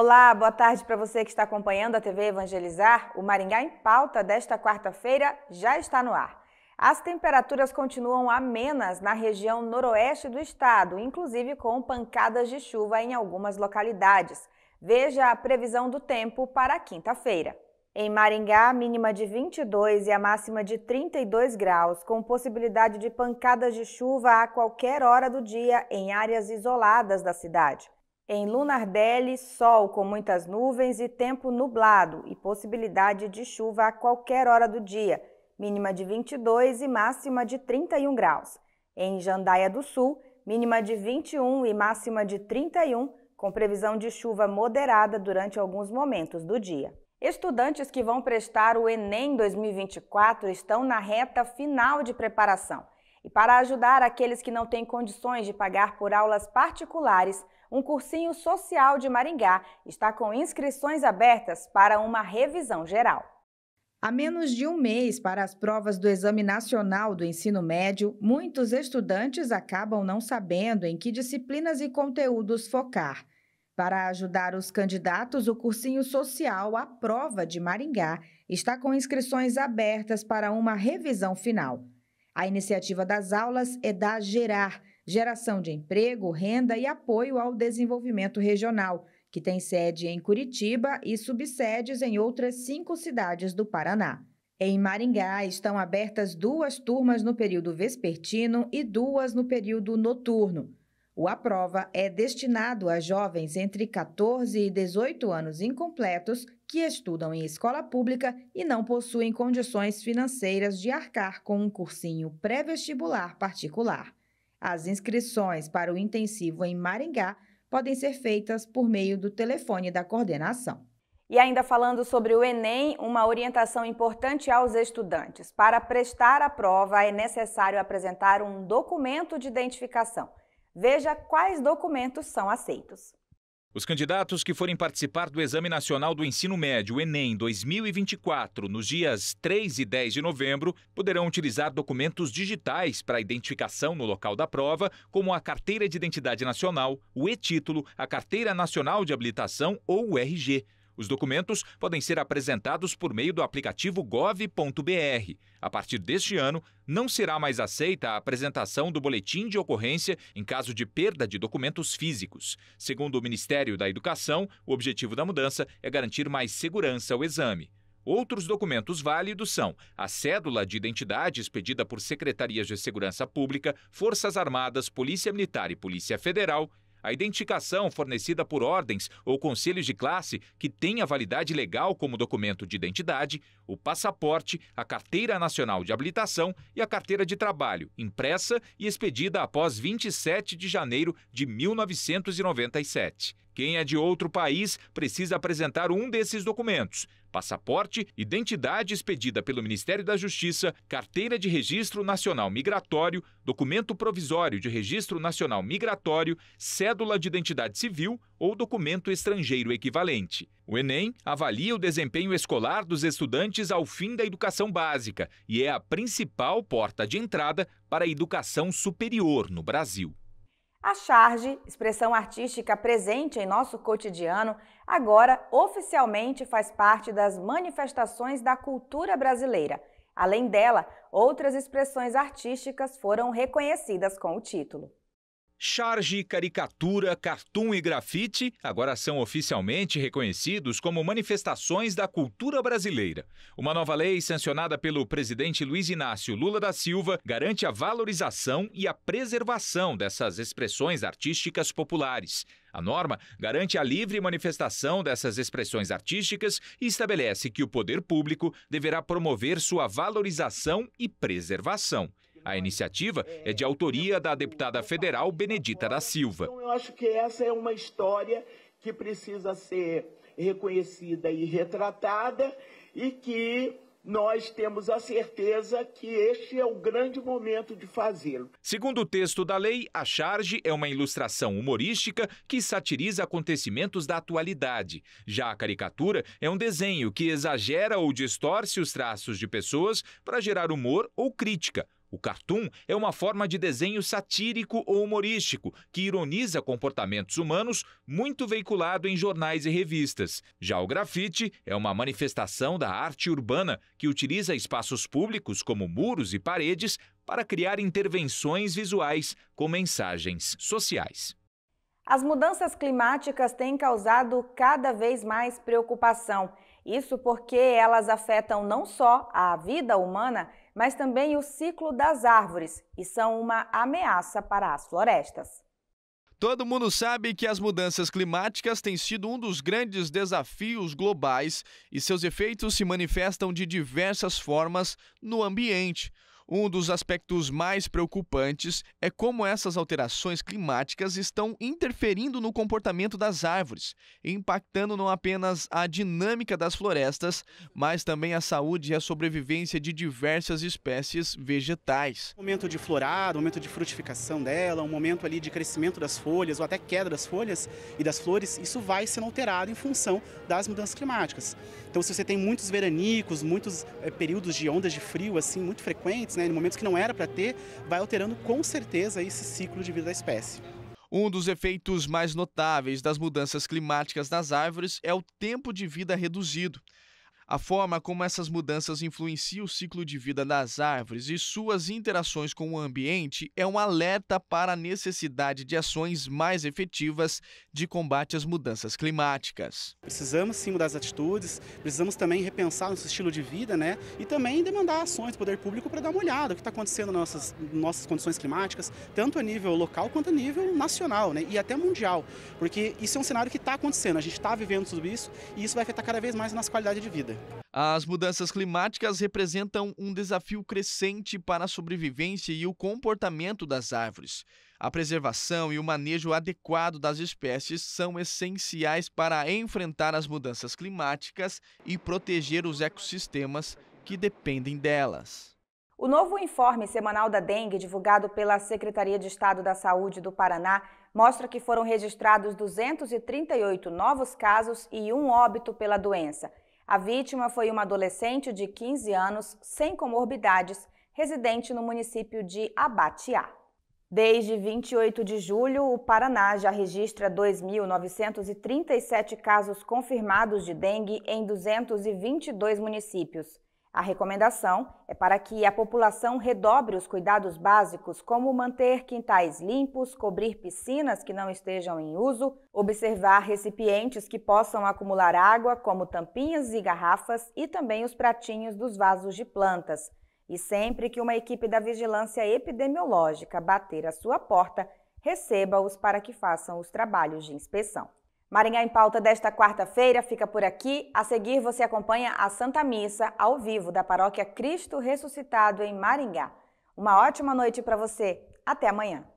Olá, boa tarde para você que está acompanhando a TV Evangelizar. O Maringá em Pauta desta quarta-feira já está no ar. As temperaturas continuam amenas na região noroeste do estado, inclusive com pancadas de chuva em algumas localidades. Veja a previsão do tempo para quinta-feira. Em Maringá, a mínima de 22 e a máxima de 32 graus, com possibilidade de pancadas de chuva a qualquer hora do dia em áreas isoladas da cidade. Em Lunardelli, sol com muitas nuvens e tempo nublado e possibilidade de chuva a qualquer hora do dia, mínima de 22 e máxima de 31 graus. Em Jandaia do Sul, mínima de 21 e máxima de 31, com previsão de chuva moderada durante alguns momentos do dia. Estudantes que vão prestar o Enem 2024 estão na reta final de preparação e para ajudar aqueles que não têm condições de pagar por aulas particulares, um cursinho social de Maringá está com inscrições abertas para uma revisão geral. Há menos de um mês para as provas do Exame Nacional do Ensino Médio, muitos estudantes acabam não sabendo em que disciplinas e conteúdos focar. Para ajudar os candidatos, o cursinho social A Prova de Maringá está com inscrições abertas para uma revisão final. A iniciativa das aulas é da Gerar, Geração de Emprego, Renda e Apoio ao Desenvolvimento Regional, que tem sede em Curitiba e subsedes em outras cinco cidades do Paraná. Em Maringá estão abertas duas turmas no período vespertino e duas no período noturno. O Aprova é destinado a jovens entre 14 e 18 anos incompletos que estudam em escola pública e não possuem condições financeiras de arcar com um cursinho pré-vestibular particular. As inscrições para o intensivo em Maringá podem ser feitas por meio do telefone da coordenação. E ainda falando sobre o Enem, uma orientação importante aos estudantes. Para prestar a prova é necessário apresentar um documento de identificação. Veja quais documentos são aceitos. Os candidatos que forem participar do Exame Nacional do Ensino Médio, Enem 2024, nos dias 3 e 10 de novembro, poderão utilizar documentos digitais para identificação no local da prova, como a Carteira de Identidade Nacional, o e-título, a Carteira Nacional de Habilitação ou o RG. Os documentos podem ser apresentados por meio do aplicativo gov.br. A partir deste ano, não será mais aceita a apresentação do boletim de ocorrência em caso de perda de documentos físicos. Segundo o Ministério da Educação, o objetivo da mudança é garantir mais segurança ao exame. Outros documentos válidos são a cédula de identidade expedida por secretarias de segurança pública, Forças Armadas, Polícia Militar e Polícia Federal a identificação fornecida por ordens ou conselhos de classe que tenha validade legal como documento de identidade, o passaporte, a carteira nacional de habilitação e a carteira de trabalho, impressa e expedida após 27 de janeiro de 1997. Quem é de outro país precisa apresentar um desses documentos: passaporte, identidade expedida pelo Ministério da Justiça, carteira de registro nacional migratório, documento provisório de registro nacional migratório, cédula de identidade civil ou documento estrangeiro equivalente. O Enem avalia o desempenho escolar dos estudantes ao fim da educação básica e é a principal porta de entrada para a educação superior no Brasil. A charge, expressão artística presente em nosso cotidiano, agora oficialmente faz parte das manifestações da cultura brasileira. Além dela, outras expressões artísticas foram reconhecidas com o título. Charge, caricatura, cartoon e grafite agora são oficialmente reconhecidos como manifestações da cultura brasileira. Uma nova lei sancionada pelo presidente Luiz Inácio Lula da Silva garante a valorização e a preservação dessas expressões artísticas populares. A norma garante a livre manifestação dessas expressões artísticas e estabelece que o poder público deverá promover sua valorização e preservação. A iniciativa é de autoria da deputada federal Benedita da Silva. Então, eu acho que essa é uma história que precisa ser reconhecida e retratada e que nós temos a certeza que este é o grande momento de fazê-lo. Segundo o texto da lei, a charge é uma ilustração humorística que satiriza acontecimentos da atualidade. Já a caricatura é um desenho que exagera ou distorce os traços de pessoas para gerar humor ou crítica o cartoon é uma forma de desenho satírico ou humorístico que ironiza comportamentos humanos, muito veiculado em jornais e revistas. Já o grafite é uma manifestação da arte urbana que utiliza espaços públicos como muros e paredes para criar intervenções visuais com mensagens sociais. As mudanças climáticas têm causado cada vez mais preocupação. Isso porque elas afetam não só a vida humana, mas também o ciclo das árvores e são uma ameaça para as florestas. Todo mundo sabe que as mudanças climáticas têm sido um dos grandes desafios globais e seus efeitos se manifestam de diversas formas no ambiente. Um dos aspectos mais preocupantes é como essas alterações climáticas estão interferindo no comportamento das árvores, impactando não apenas a dinâmica das florestas, mas também a saúde e a sobrevivência de diversas espécies vegetais. O momento de florada, o momento de frutificação dela, o momento ali de crescimento das folhas ou até queda das folhas e das flores, isso vai sendo alterado em função das mudanças climáticas. Então, se você tem muitos veranicos, muitos é, períodos de ondas de frio assim muito frequentes, né, né, em momentos que não era para ter, vai alterando com certeza esse ciclo de vida da espécie. Um dos efeitos mais notáveis das mudanças climáticas nas árvores é o tempo de vida reduzido. A forma como essas mudanças influenciam o ciclo de vida das árvores e suas interações com o ambiente é um alerta para a necessidade de ações mais efetivas de combate às mudanças climáticas. Precisamos sim mudar as atitudes, precisamos também repensar nosso estilo de vida, né? E também demandar ações do poder público para dar uma olhada o que está acontecendo nas nossas, nossas condições climáticas, tanto a nível local quanto a nível nacional, né? E até mundial, porque isso é um cenário que está acontecendo, a gente está vivendo tudo isso e isso vai afetar cada vez mais a nossa qualidade de vida. As mudanças climáticas representam um desafio crescente para a sobrevivência e o comportamento das árvores. A preservação e o manejo adequado das espécies são essenciais para enfrentar as mudanças climáticas e proteger os ecossistemas que dependem delas. O novo informe semanal da dengue, divulgado pela Secretaria de Estado da Saúde do Paraná, mostra que foram registrados 238 novos casos e um óbito pela doença. A vítima foi uma adolescente de 15 anos, sem comorbidades, residente no município de Abatiá. Desde 28 de julho, o Paraná já registra 2.937 casos confirmados de dengue em 222 municípios. A recomendação é para que a população redobre os cuidados básicos, como manter quintais limpos, cobrir piscinas que não estejam em uso, observar recipientes que possam acumular água, como tampinhas e garrafas, e também os pratinhos dos vasos de plantas. E sempre que uma equipe da vigilância epidemiológica bater a sua porta, receba-os para que façam os trabalhos de inspeção. Maringá em Pauta desta quarta-feira fica por aqui. A seguir, você acompanha a Santa Missa ao vivo da Paróquia Cristo Ressuscitado em Maringá. Uma ótima noite para você. Até amanhã.